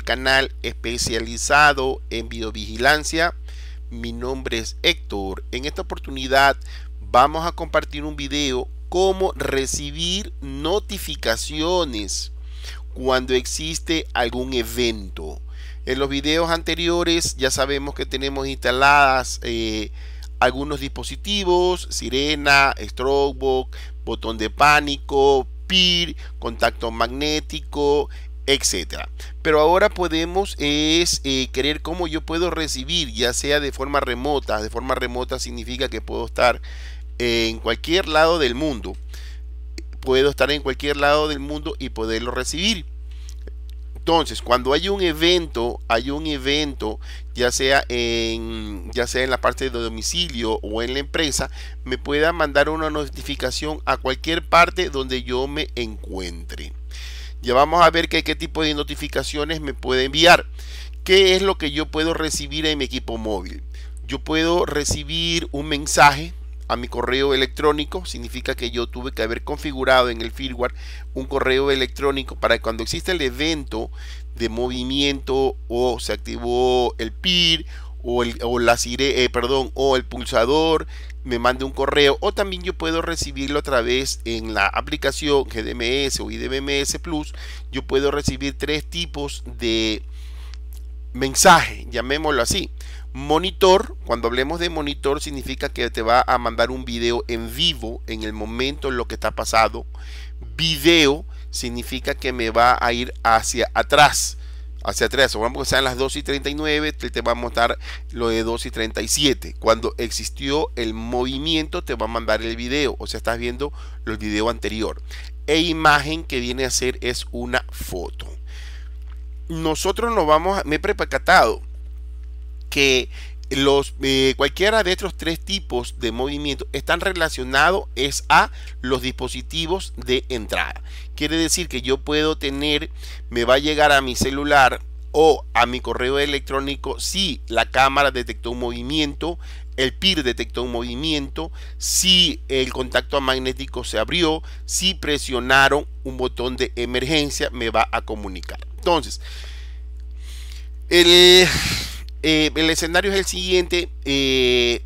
canal especializado en videovigilancia. Mi nombre es Héctor. En esta oportunidad vamos a compartir un video cómo recibir notificaciones cuando existe algún evento. En los videos anteriores ya sabemos que tenemos instaladas eh, algunos dispositivos, sirena, strokebox, botón de pánico, PIR, contacto magnético, etcétera. Pero ahora podemos es eh, querer cómo yo puedo recibir, ya sea de forma remota. De forma remota significa que puedo estar en cualquier lado del mundo. Puedo estar en cualquier lado del mundo y poderlo recibir. Entonces, cuando hay un evento, hay un evento, ya sea en ya sea en la parte de domicilio o en la empresa, me pueda mandar una notificación a cualquier parte donde yo me encuentre. Ya vamos a ver qué, qué tipo de notificaciones me puede enviar. ¿Qué es lo que yo puedo recibir en mi equipo móvil? Yo puedo recibir un mensaje a mi correo electrónico, significa que yo tuve que haber configurado en el firmware un correo electrónico para cuando exista el evento de movimiento o se activó el PIR o el, o la eh, perdón, o el pulsador, me mande un correo o también yo puedo recibirlo a través en la aplicación GDMS o idbms Plus. Yo puedo recibir tres tipos de mensaje, llamémoslo así. Monitor, cuando hablemos de monitor, significa que te va a mandar un video en vivo en el momento en lo que está pasado. Video significa que me va a ir hacia atrás hacia atrás. vamos que sean las 2 y 39, te va a mostrar lo de 2 y 37. Cuando existió el movimiento, te va a mandar el video. O sea, estás viendo el video anterior. E imagen que viene a ser es una foto. Nosotros nos vamos, me he que los, eh, cualquiera de estos tres tipos de movimiento están relacionados es a los dispositivos de entrada. Quiere decir que yo puedo tener, me va a llegar a mi celular o a mi correo electrónico si la cámara detectó un movimiento, el PIR detectó un movimiento, si el contacto magnético se abrió, si presionaron un botón de emergencia, me va a comunicar. Entonces, el eh, el escenario es el siguiente. Eh,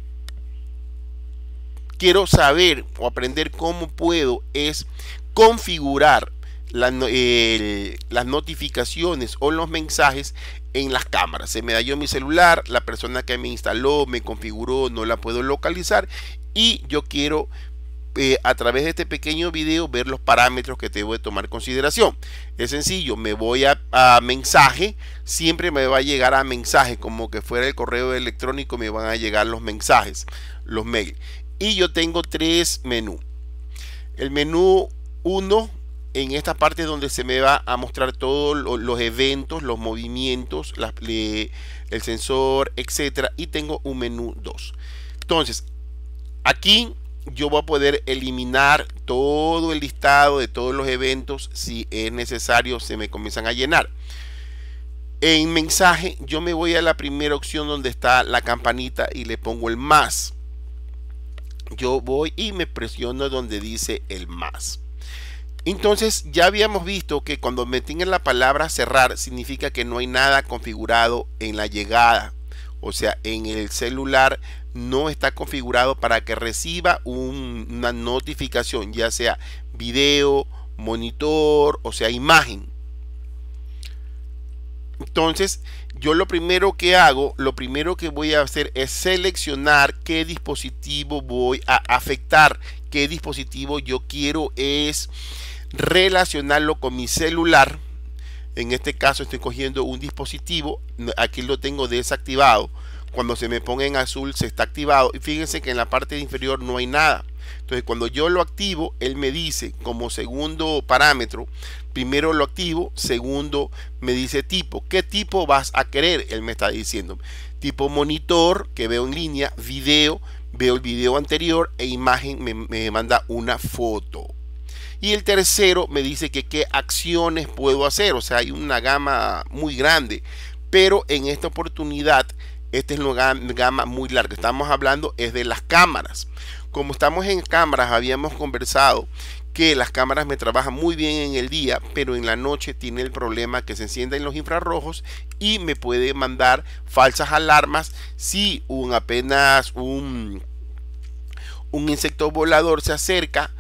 quiero saber o aprender cómo puedo es configurar las notificaciones o los mensajes en las cámaras. Se me dañó mi celular, la persona que me instaló, me configuró, no la puedo localizar y yo quiero eh, a través de este pequeño video ver los parámetros que debo de tomar consideración. Es sencillo, me voy a, mensaje, siempre me va a llegar a mensaje, como que fuera el correo electrónico me van a llegar los mensajes, los mails. Y yo tengo tres menús. El menú 1 en esta parte donde se me va a mostrar todos los eventos, los movimientos, el sensor, etcétera. Y tengo un menú 2. Entonces, aquí yo voy a poder eliminar todo el listado de todos los eventos si es necesario, se me comienzan a llenar. En mensaje yo me voy a la primera opción donde está la campanita y le pongo el más. Yo voy y me presiono donde dice el más. Entonces ya habíamos visto que cuando me tienen la palabra cerrar significa que no hay nada configurado en la llegada o sea, en el celular no está configurado para que reciba una notificación, ya sea video, monitor, o sea, imagen. Entonces, yo lo primero que hago, lo primero que voy a hacer es seleccionar qué dispositivo voy a afectar, qué dispositivo yo quiero es relacionarlo con mi celular en este caso estoy cogiendo un dispositivo, aquí lo tengo desactivado. Cuando se me pone en azul se está activado y fíjense que en la parte inferior no hay nada. Entonces cuando yo lo activo, él me dice como segundo parámetro, primero lo activo, segundo me dice tipo. ¿Qué tipo vas a querer? Él me está diciendo. Tipo monitor que veo en línea, video, veo el video anterior e imagen me, me manda una foto. Y el tercero me dice que qué acciones puedo hacer. O sea, hay una gama muy grande. Pero en esta oportunidad, esta es una gama muy larga. Estamos hablando es de las cámaras. Como estamos en cámaras, habíamos conversado que las cámaras me trabajan muy bien en el día, pero en la noche tiene el problema que se encienden los infrarrojos y me puede mandar falsas alarmas si un apenas un, un insecto volador se acerca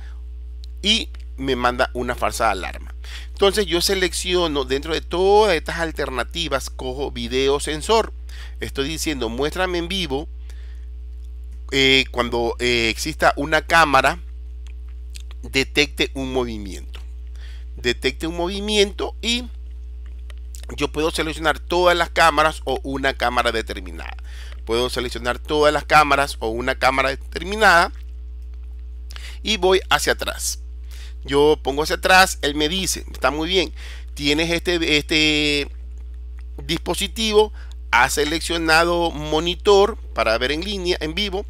y me manda una falsa alarma. Entonces yo selecciono dentro de todas estas alternativas, cojo video sensor. Estoy diciendo, muéstrame en vivo eh, cuando eh, exista una cámara, detecte un movimiento. Detecte un movimiento y yo puedo seleccionar todas las cámaras o una cámara determinada. Puedo seleccionar todas las cámaras o una cámara determinada y voy hacia atrás yo pongo hacia atrás, él me dice, está muy bien, tienes este, este dispositivo, ha seleccionado monitor para ver en línea, en vivo,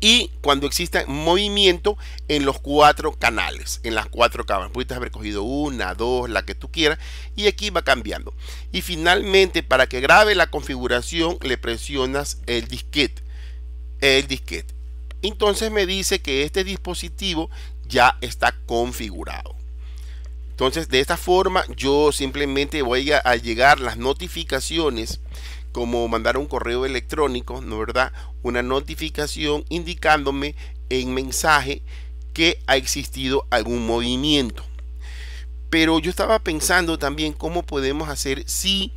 y cuando exista movimiento en los cuatro canales, en las cuatro cámaras. Puedes haber cogido una, dos, la que tú quieras y aquí va cambiando. Y finalmente, para que grabe la configuración, le presionas el disquete. El disquete. Entonces me dice que este dispositivo ya está configurado. Entonces de esta forma yo simplemente voy a, llegar las notificaciones como mandar un correo electrónico, ¿no verdad? Una notificación indicándome en mensaje que ha existido algún movimiento. Pero yo estaba pensando también cómo podemos hacer si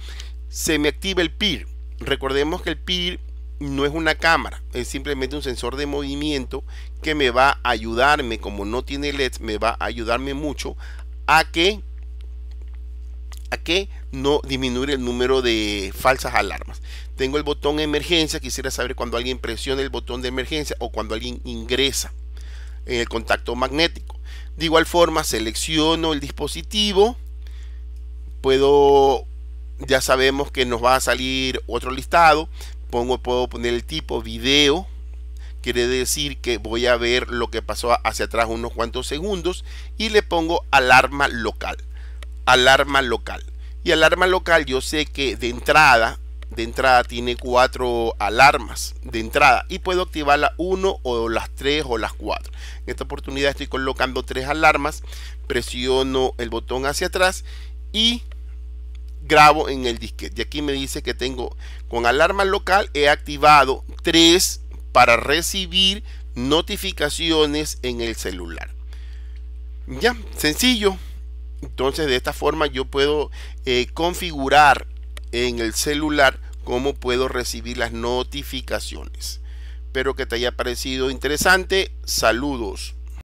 se me activa el PIR. Recordemos que el PIR no es una cámara, es simplemente un sensor de movimiento que me va a ayudarme, como no tiene led me va a ayudarme mucho a que a que no disminuir el número de falsas alarmas. Tengo el botón emergencia, quisiera saber cuando alguien presiona el botón de emergencia o cuando alguien ingresa en el contacto magnético. De igual forma, selecciono el dispositivo, puedo, ya sabemos que nos va a salir otro listado, pongo, puedo poner el tipo video quiere decir que voy a ver lo que pasó hacia atrás unos cuantos segundos y le pongo alarma local alarma local y alarma local yo sé que de entrada de entrada tiene cuatro alarmas de entrada y puedo activar la 1 o las tres o las cuatro en esta oportunidad estoy colocando tres alarmas presiono el botón hacia atrás y grabo en el disquete. Y aquí me dice que tengo con alarma local he activado 3 para recibir notificaciones en el celular. Ya, sencillo. Entonces de esta forma yo puedo eh, configurar en el celular cómo puedo recibir las notificaciones. Espero que te haya parecido interesante. Saludos.